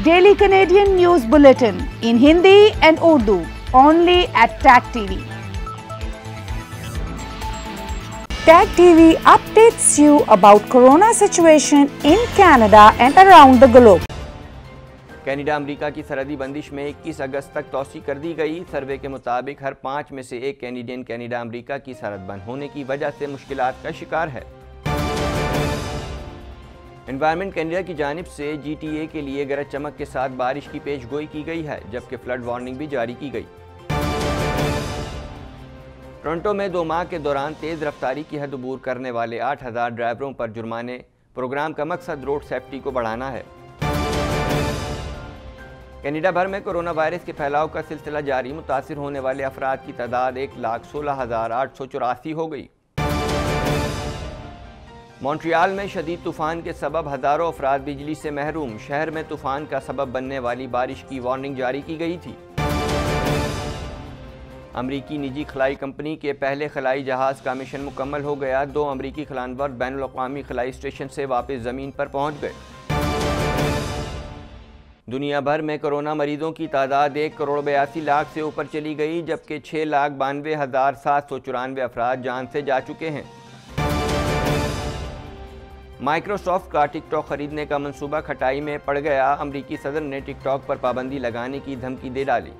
Daily Canadian news bulletin in Hindi and Urdu only at Tag TV Tag TV updates you about corona situation in Canada and around the globe Canada America की सरहदी बंदिश में 21 अगस्त तक तोसी कर दी गई सर्वे के मुताबिक हर पाँच में से एक कैनेडियन कनाडा अमेरिका की सरहद बंद होने की वजह से मुश्किल का शिकार है इन्वायरमेंट कैनेडा की जानब से जीटीए के लिए गरज चमक के साथ बारिश की पेश गोई की गई है जबकि फ्लड वार्निंग भी जारी की गई टोरंटो में दो माह के दौरान तेज़ रफ्तारी की हद बूर करने वाले आठ हज़ार ड्राइवरों पर जुर्माने प्रोग्राम का मकसद रोड सेफ्टी को बढ़ाना है कैनेडा भर में कोरोना वायरस के फैलाव का सिलसिला जारी मुतासर होने वाले अफराद की तादाद एक लाख सोलह हज़ार आठ सौ चौरासी हो गई मॉन्ट्रियाल में शदीद तूफ़ान के सबब हज़ारों अफराद बिजली से महरूम शहर में तूफ़ान का सबब बनने वाली बारिश की वार्निंग जारी की गई थी अमरीकी निजी खलाई कंपनी के पहले खलाई जहाज़ का मिशन मुकम्मल हो गया दो अमरीकी खलानवर बैन अवी खलाई स्टेशन से वापस ज़मीन पर पहुँच गए दुनिया भर में कोरोना मरीजों की तादाद एक करोड़ बयासी लाख से ऊपर चली गई जबकि छः लाख बानवे हज़ार सात सौ चौरानवे अफराद जान से जा चुके हैं माइक्रोसॉफ्ट का टिकटॉक खरीदने का मंसूबा खटाई में पड़ गया अमरीकी सदर ने टिकटॉक पर पाबंदी लगाने की धमकी दे डाली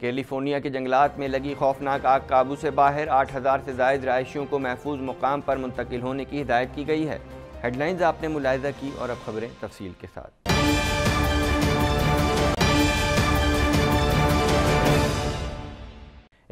कैलिफोर्निया के जंगलात में लगी खौफनाक आग काबू से बाहर 8000 से जायद रहायशियों को महफूज मुकाम पर मुंतकिल होने की हिदायत की गई है हेडलाइंस आपने मुलायजा की और अब खबरें तफसील के साथ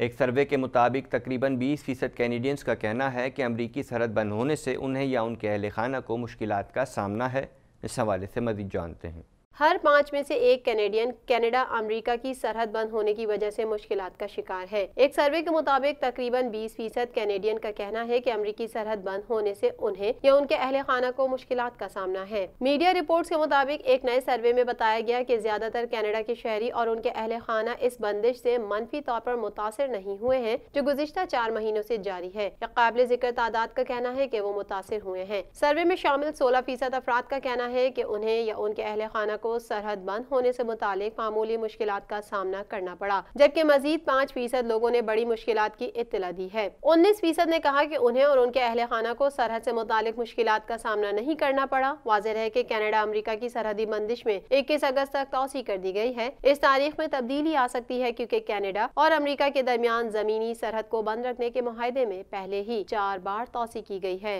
एक सर्वे के मुताबिक तकरीबन 20 फ़ीसद कैनेडियंस का कहना है कि अमरीकी सरहद बंद होने से उन्हें या उनके अहल खाना को मुश्किल का सामना है इस हवाले से मज़ीद जानते हैं हर पाँच में से एक कैनेडियन कनाडा अमेरिका की सरहद बंद होने की वजह से मुश्किल का शिकार है एक सर्वे के मुताबिक तकरीबन 20 फीसद कैनेडियन का कहना है कि अमेरिकी सरहद बंद होने से उन्हें या उनके अहल खाना को मुश्किल का सामना है मीडिया रिपोर्ट्स के मुताबिक एक नए सर्वे में बताया गया कि ज्यादातर कैनेडा के शहरी और उनके अहल खाना इस बंदिश ऐसी मनफी तौर पर मुतासर नहीं हुए हैं जो गुजशत चार महीनों ऐसी जारी है काबिल जिक्र तादाद का कहना है की वो मुतासर हुए हैं सर्वे में शामिल सोलह फीसद अफराद का कहना है की उन्हें या उनके अहल खाना को को सरहद बंद होने से मुतालिक मामूली मुश्किल का सामना करना पड़ा जबकि मजीद पाँच फीसद लोगों ने बड़ी मुश्किल की इतला दी है उन्नीस फीसद ने कहा की उन्हें और उनके अहल खाना को सरहद ऐसी मुतालिक मुश्किल का सामना नहीं करना पड़ा वाजह है की कैनेडा अमरीका की सरहदी बंदिश में इक्कीस अगस्त तक तोसी कर दी गयी है इस तारीख में तब्दीली आ सकती है क्यूँकी कैनेडा और अमरीका के दरमियान जमीनी सरहद को बंद रखने के माहदे में पहले ही चार बार तोसी की गयी है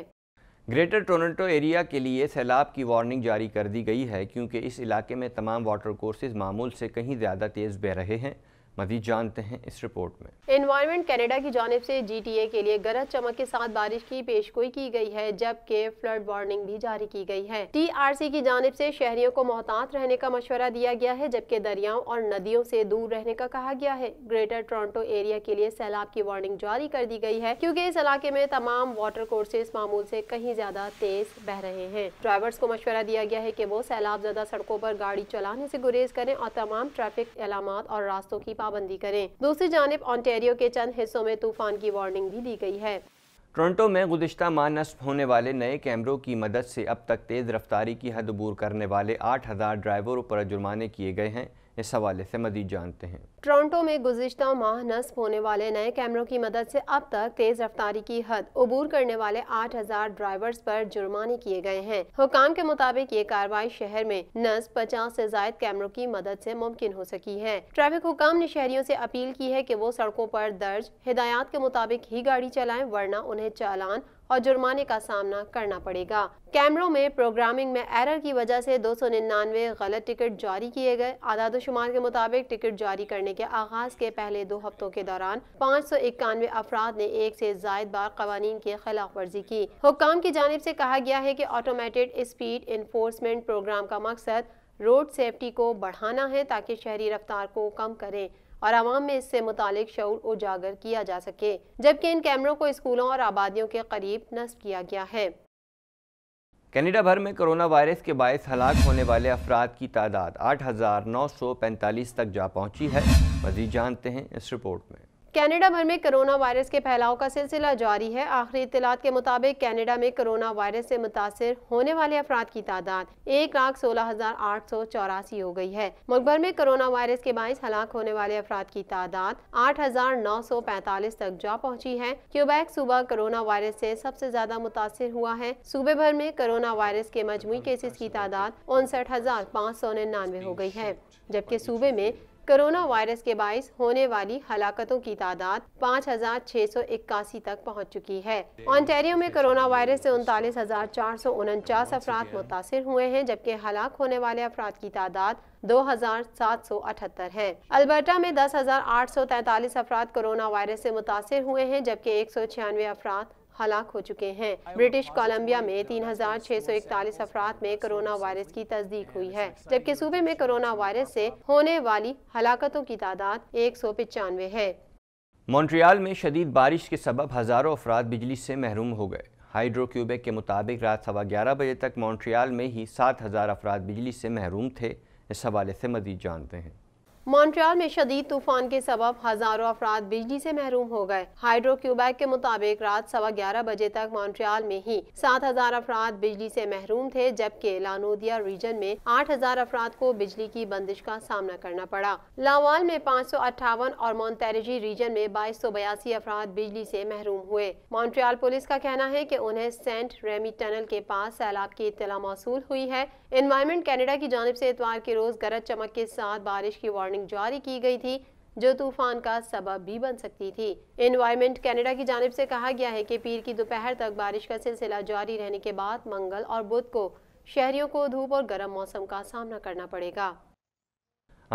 ग्रेटर टोरंटो एरिया के लिए सैलाब की वार्निंग जारी कर दी गई है क्योंकि इस इलाके में तमाम वाटर कोर्सेज मामूल से कहीं ज़्यादा तेज़ बह रहे हैं मजीद जानते हैं इस रिपोर्ट में इन्वायरमेंट कैनेडा की जानब से जीटीए के लिए गरज चमक के साथ बारिश की पेशगोई की गई है जबकि फ्लड वार्निंग भी जारी की गई है टीआरसी की जानब से शहरियों को मोहतात रहने का मशवरा दिया गया है जबकि दरियाओं और नदियों से दूर रहने का कहा गया है ग्रेटर टोरंटो एरिया के लिए सैलाब की वार्निंग जारी कर दी गई है क्यूँकी इस इलाके में तमाम वाटर कोर्सेज मामूल से कहीं ज्यादा तेज बह रहे हैं ड्राइवर्स को मशवरा दिया गया है की वो सैलाब ज्यादा सड़कों पर गाड़ी चलाने से गुरेज करें और तमाम ट्रैफिक अलामत और रास्तों की पाबंदी करें दूसरी जानब ऑन्टेरियो के चंद हिस्सों में तूफान की वार्निंग भी दी गई है टोरंटो में गुजशत माह नस्ब होने वाले नए कैमरों की मदद से अब तक तेज़ रफ्तारी की हद बूर करने वाले आठ हज़ार ड्राइवरों पर जुर्माने किए गए हैं इस हवाले से मजीद जानते हैं टोरंटो में गुजशत माह नस्ब होने वाले नए कैमरों की मदद से अब तक तेज़ रफ्तारी की हद अबूर करने वाले आठ हजार ड्राइवर्स पर जुर्माने किए गए हैं हुकाम के मुताबिक ये कार्रवाई शहर में नस्ब पचास से जायद कैमरों की मदद से मुमकिन हो सकी है ट्रैफिक हुकाम ने शहरियों से अपील की है कि वो सड़कों पर दर्ज हिदायत के मुताबिक ही गाड़ी चलाएं वरना उन्हें चालान और जुर्माने का सामना करना पड़ेगा कैमरों में प्रोग्रामिंग में एरर की वजह से दो सौ निन्यानवे गलत टिकट जारी किए गए आदाद शुमार के मुताबिक टिकट जारी करने के आगाज के पहले दो हफ्तों के दौरान पाँच सौ इक्यानवे अफराद ने एक से जायद बार कवानीन की खिलाफ वर्जी की हुक्म की जानब से कहा गया है कि ऑटोमेटेड स्पीड इन्फोर्समेंट प्रोग्राम का मकसद रोड सेफ्टी को बढ़ाना है ताकि शहरी रफ्तार को कम करें और आवाम में इससे मुतक शौर उजागर किया जा सके जबकि इन कैमरों को स्कूलों और आबादियों के करीब नस्ब किया गया है कनाडा भर में कोरोना वायरस के बायस हलाक होने वाले अफराद की तादाद आठ हज़ार नौ सौ पैंतालीस तक जा पहुंची है मजीद जानते हैं इस रिपोर्ट में कनाडा भर में कोरोना वायरस के फैलाव का सिलसिला जारी है आखिरी इतलात के मुताबिक कनाडा में कोरोना वायरस से मुतासर होने वाले अफराद की तादाद एक लाख सोलह हजार आठ सौ चौरासी हो गई है मुल्क भर में कोरोना वायरस के बायस हलाक होने वाले अफराद की तादाद आठ हजार नौ सौ पैंतालीस तक जा पहुंची है क्यूबैक सूबा कोरोना वायरस से सबसे ज्यादा मुतासर हुआ है सूबे भर में कोरोना वायरस के मजमू केसेस की तादाद उनसठ हजार पाँच सौ निन्यानवे हो गई है जबकि सूबे में कोरोना वायरस के बायस होने वाली हलाकतों की तादाद पाँच हजार छह सौ इक्यासी तक पहुँच चुकी है ऑन्टेरियो में कोरोना वायरस से उनतालीस हजार चार सौ उनचास अफराद मुतासर हुए हैं जबकि हलाक होने वाले अफराद की तादाद दो हजार सात सौ अठहत्तर है अल्बर्टा में दस हजार आठ सौ तैतालीस अफराद कोरोना वायरस से मुतासर हुए हैं जबकि एक सौ छियानवे अफराद हलाक हो चुके हैं ब्रिटिश कोलंबिया में तीन हजार छह सौ इकतालीस अफराद में तो कोरोना वायरस की तस्दीक हुई है जबकि सूबे में कोरोना वायरस से होने वाली हलाकतों की तादाद एक सौ पचानवे है मॉन्ट्रियाल में शदीद बारिश के सबब हज़ारों अफराद बिजली से महरूम हो गए हाइड्रो के मुताबिक रात सवा ग्यारह बजे तक मॉन्ट्रियाल में ही सात हज़ार अफराद बिजली से महरूम थे इस हवाले से मजीद जानते हैं मॉन्ट्रियल में शदीद तूफान के सबब हजारों अफराद बिजली से महरूम हो गए हाइड्रो क्यूबैक के मुताबिक रात सवा ग्यारह बजे तक मॉन्ट्रियल में ही सात हजार अफराद बिजली से महरूम थे जबकि लानोदिया रीजन में आठ हजार अफराद को बिजली की बंदिश का सामना करना पड़ा लावाल में पाँच सौ अट्ठावन और मोन्टेरेजी रीजन में बाईस सौ बयासी अफराद बिजली से महरूम हुए मॉन्ट्रियाल पुलिस का कहना है की उन्हें सेंट रेमी टनल के पास सैलाब की इतला मौसू हुई है इन्वायरमेंट कैनेडा की जानब ऐसी इतवार के रोज गरज चमक के साथ बारिश की वार्निंग वार्निंग जारी की गई थी जो तूफान का सबब भी बन सकती थी एनवायरमेंट कनाडा की जानब से कहा गया है कि पीर की दोपहर तक बारिश का सिलसिला जारी रहने के बाद मंगल और बुध को शहरियों को धूप और गर्म मौसम का सामना करना पड़ेगा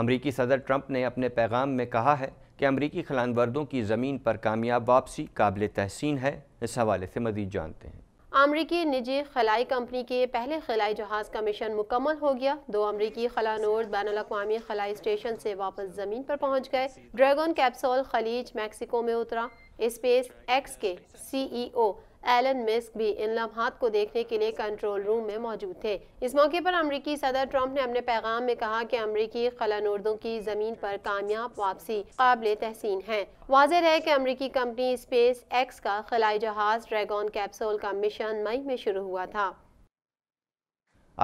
अमरीकी सदर ट्रंप ने अपने पैगाम में कहा है कि अमरीकी खलानवर्दों की ज़मीन पर कामयाब वापसी काबिल तहसीन है इस हवाले से मजीद जानते हैं अमरीकी निजी खलाई कंपनी के पहले खलाई जहाज़ का मिशन मुकम्मल हो गया दो अमरीकी खला खलानोर बैन अवी खलाई स्टेशन से वापस ज़मीन पर पहुंच गए ड्रैगन कैप्सूल खलीज मैक्सिको में उतरा स्पेस एक्स के सीईओ एलन मिस्क भी इन लम्हात को देखने के लिए कंट्रोल रूम में मौजूद थे इस मौके पर अमरीकी सदर ट्रंप ने अपने पैगाम में कहा कि अमरीकी उर्दों की ज़मीन पर कामयाब वापसी काबिल तहसीन है वाजह है कि अमरीकी कंपनी स्पेस एक्स का खलाई जहाज ड्रैगन कैप्सूल का मिशन मई में शुरू हुआ था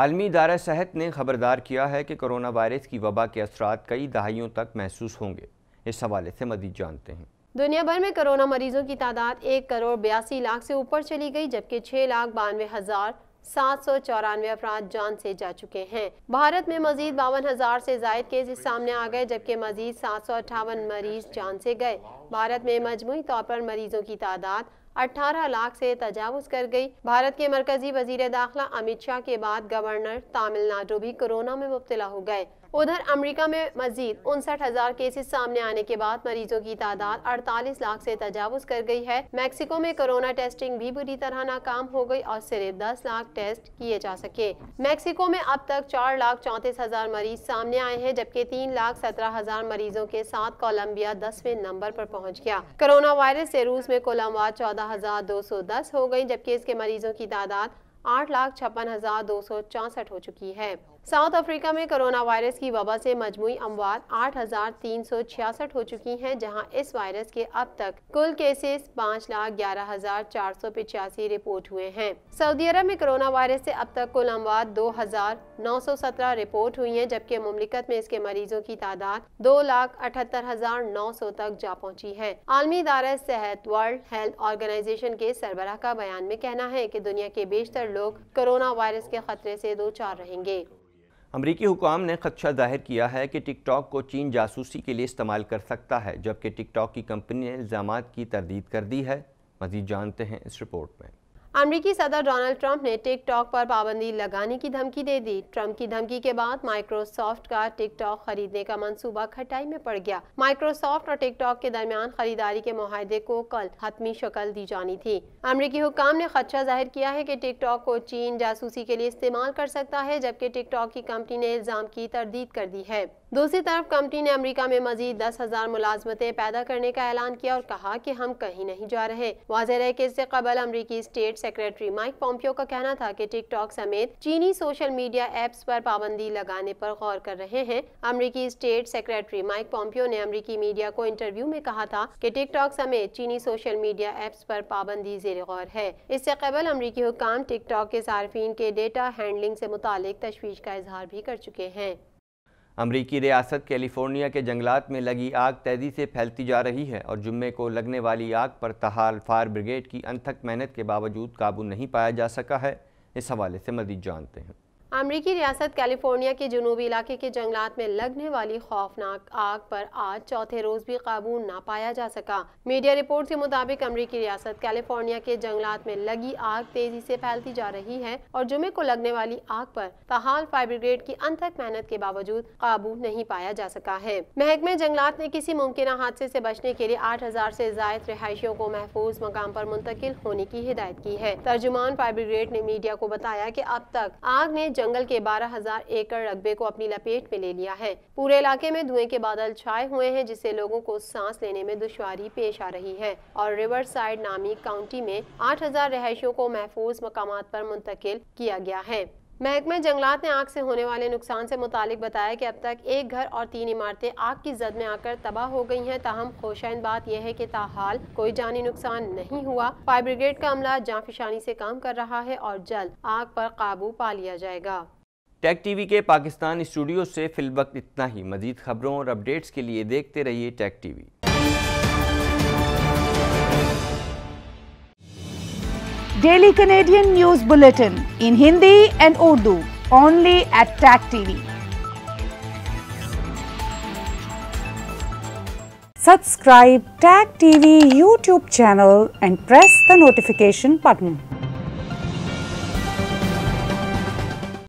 आलमी इदारा सेहत ने खबरदार किया है कि कोरोना वायरस की वबा के असरा कई दहाइयों तक महसूस होंगे इस हवाले से मजीद जानते हैं दुनिया भर में कोरोना मरीजों की तादाद एक करोड़ बयासी लाख से ऊपर चली गई जबकि छह लाख बानवे हजार सात सौ चौरानवे अफराद जान से जा चुके हैं भारत में मजीद बावन हजार से जायद केस सामने आ गए जबकि मजीद सात सौ अट्ठावन मरीज जान से गए भारत में मजमू तौर पर मरीजों की तादाद 18 लाख से तजावज कर गई भारत के मरकजी वजीर दाखिला अमित शाह के बाद गवर्नर तमिलनाडु भी कोरोना में मुबतला हो गए उधर अमेरिका में मजीद उनसठ हजार केसेज सामने आने के बाद मरीजों की तादाद 48 लाख से तजावज कर गई है मैक्सिको में कोरोना टेस्टिंग भी बुरी तरह नाकाम हो गई और सिर्फ 10 लाख टेस्ट किए जा सके मैक्सिको में अब तक चार लाख चौंतीस हजार मरीज सामने आए हैं जबकि तीन लाख सत्रह हजार मरीजों के साथ कोलम्बिया दसवें नंबर आरोप पहुँच गया कोरोना वायरस ऐसी रूस में कोलम्बा चौदह हजार दो सौ दस हो गयी जबकि इसके मरीजों की तादाद आठ लाख छप्पन हजार दो सौ चौसठ हो चुकी है साउथ अफ्रीका में कोरोना वायरस की वबा से मजमू अमवात आठ हज़ार तीन सौ छियासठ हो चुकी हैं जहां इस वायरस के अब तक कुल केसेस पाँच लाख ग्यारह हज़ार चार सौ पिचासी रिपोर्ट हुए हैं सऊदी अरब में कोरोना वायरस से अब तक कुल अमवात दो हज़ार नौ सौ सत्रह रिपोर्ट हुई हैं जबकि ममलिकत में इसके मरीजों की तादाद दो लाख अठहत्तर हज़ार नौ सौ तक जा पहुँची है आलमी इदारा सेहत वर्ल्ड हेल्थ ऑर्गेनाइजेशन के सरबराह का बयान में कहना है की दुनिया के बेशतर लोग कोरोना वायरस के खतरे ऐसी दो चार रहेंगे अमरीकी हुकाम ने खदशा जाहिर किया है कि टिकटॉक को चीन जासूसी के लिए इस्तेमाल कर सकता है जबकि टिकटॉक की कंपनी ने इल्ज़ाम की तरदीद कर दी है मजीद जानते हैं इस रिपोर्ट में अमरीकी सदर डोनाल्ड ट्रंप ने टिकटॉक पर पाबंदी लगाने की धमकी दे दी ट्रंप की धमकी के बाद माइक्रोसॉफ्ट का टिकटॉक खरीदने का मंसूबा खटाई में पड़ गया माइक्रोसॉफ्ट और टिकटॉक के दरमियान खरीदारी के माहदे को कल हतमी शक्ल दी जानी थी अमरीकी हुकाम ने खदशा जाहिर किया है की टिकटॉक को चीन जासूसी के लिए इस्तेमाल कर सकता है जबकि टिकटॉक की कंपनी ने इल्जाम की तरदीद कर दी है दूसरी तरफ कंपनी ने अमेरिका में मजीद दस हजार मुलाजमतें पैदा करने का ऐलान किया और कहा कि हम कहीं नहीं जा रहे वाजह है कि इससे कबल अमरीकी स्टेट सेक्रेटरी माइक पॉम्पियो का कहना था कि टिकटॉक समेत चीनी सोशल मीडिया एप्स पर पाबंदी लगाने पर गौर कर रहे हैं अमरीकी स्टेट सेक्रेटरी माइक पॉम्पियो ने अमरीकी मीडिया को इंटरव्यू में कहा था की टिकटॉक समेत चीनी सोशल मीडिया एप्स पर पाबंदी जेर गौर है इससे कबल अमरीकी हुकाम टिकटॉक के सार्फिन के डेटा हैंडलिंग से मुतल तशवीश का इजहार भी कर चुके हैं अमरीकी रियासत कैलिफोर्निया के जंगलात में लगी आग तेज़ी से फैलती जा रही है और जुम्मे को लगने वाली आग पर तहाल फायर ब्रिगेड की अनथक मेहनत के बावजूद काबू नहीं पाया जा सका है इस हवाले से मजीद जानते हैं अमरीकी रियासत कैलिफोर्निया के जनूबी इलाके के जंगलात में लगने वाली खौफनाक आग पर आज चौथे रोज भी काबू ना पाया जा सका मीडिया रिपोर्ट के मुताबिक अमरीकी रियासत कैलिफोर्निया के जंगलात में लगी आग तेजी से फैलती जा रही है और जुमे को लगने वाली आग पर फहाल फायर ब्रिगेड की अनथक मेहनत के बावजूद काबू नहीं पाया जा सका है महकमे जंगलात ने किसी मुमकिन हादसे ऐसी बचने के लिए आठ हजार ऐसी जायद रिहायशियों को महफूज मकाम आरोप मुंतकिल होने की हिदायत की है तर्जुमान फायर ब्रिगेड ने मीडिया को बताया की अब तक आग ने जंगल के 12000 एकड़ रकबे को अपनी लपेट में ले लिया है पूरे इलाके में धुएं के बादल छाए हुए हैं जिससे लोगों को सांस लेने में दुशारी पेश आ रही है और रिवर साइड नामी काउंटी में 8000 रहायशों को महफूज मकाम पर मुंतकिल किया गया है महकमे जंगलात ने आग से होने वाले नुकसान से मुतालिक बताया कि अब तक एक घर और तीन इमारतें आग की जद में आकर तबाह हो गई हैं ताहम खोशाइन बात यह है कि ताहाल कोई जानी नुकसान नहीं हुआ फायर ब्रिगेड का अमला जाफिशानी से काम कर रहा है और जल्द आग पर काबू पा लिया जाएगा टेक टीवी के पाकिस्तान स्टूडियो से वक्त इतना ही मजीद खबरों और अपडेट्स के लिए देखते रहिए Tag TV Daily Canadian News Bulletin in Hindi and Urdu only at TAC TV. Subscribe TAG TV YouTube channel and press the notification button.